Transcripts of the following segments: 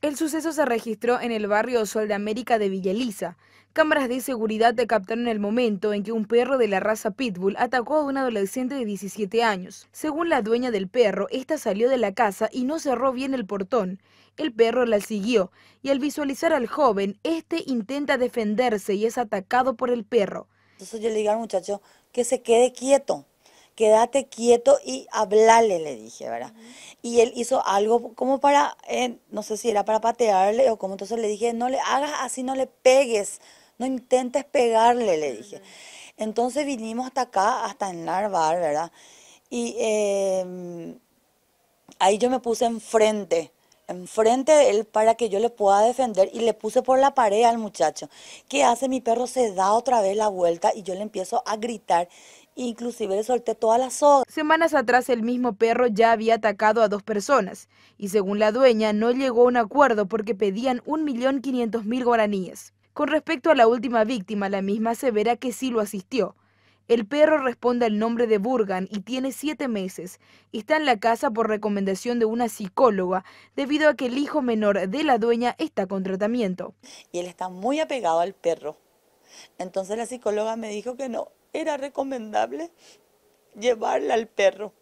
El suceso se registró en el barrio Sol de América de Villaliza. Cámaras de seguridad captaron el momento en que un perro de la raza Pitbull atacó a un adolescente de 17 años. Según la dueña del perro, esta salió de la casa y no cerró bien el portón. El perro la siguió y al visualizar al joven, este intenta defenderse y es atacado por el perro. Entonces yo le digo al muchacho que se quede quieto, quédate quieto y hablale, le dije, ¿verdad? Y él hizo algo como para, eh, no sé si era para patearle o como, entonces le dije, no le hagas así, no le pegues, no intentes pegarle, le dije. Entonces vinimos hasta acá, hasta en Narvar, ¿verdad? Y em, ahí yo me puse enfrente enfrente de él para que yo le pueda defender y le puse por la pared al muchacho. ¿Qué hace? Mi perro se da otra vez la vuelta y yo le empiezo a gritar inclusive le solté todas las soga. Semanas atrás el mismo perro ya había atacado a dos personas y según la dueña no llegó a un acuerdo porque pedían 1.500.000 guaraníes. Con respecto a la última víctima, la misma verá que sí lo asistió, el perro responde al nombre de Burgan y tiene siete meses. Está en la casa por recomendación de una psicóloga, debido a que el hijo menor de la dueña está con tratamiento. Y él está muy apegado al perro. Entonces la psicóloga me dijo que no era recomendable llevarla al perro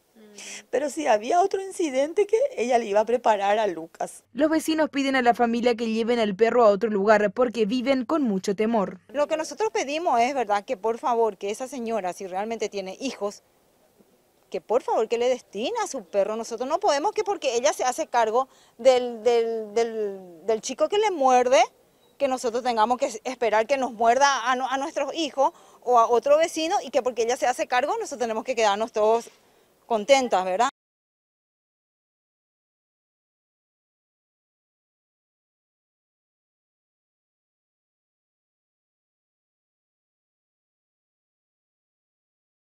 pero si había otro incidente que ella le iba a preparar a Lucas. Los vecinos piden a la familia que lleven al perro a otro lugar porque viven con mucho temor. Lo que nosotros pedimos es, ¿verdad?, que por favor, que esa señora, si realmente tiene hijos, que por favor que le destina a su perro. Nosotros no podemos que porque ella se hace cargo del, chico que le muerde, que nosotros tengamos que esperar que nos muerda a, a nuestros hijos o a otro vecino y que porque ella se hace cargo nosotros tenemos que quedarnos todos contentas, ¿verdad?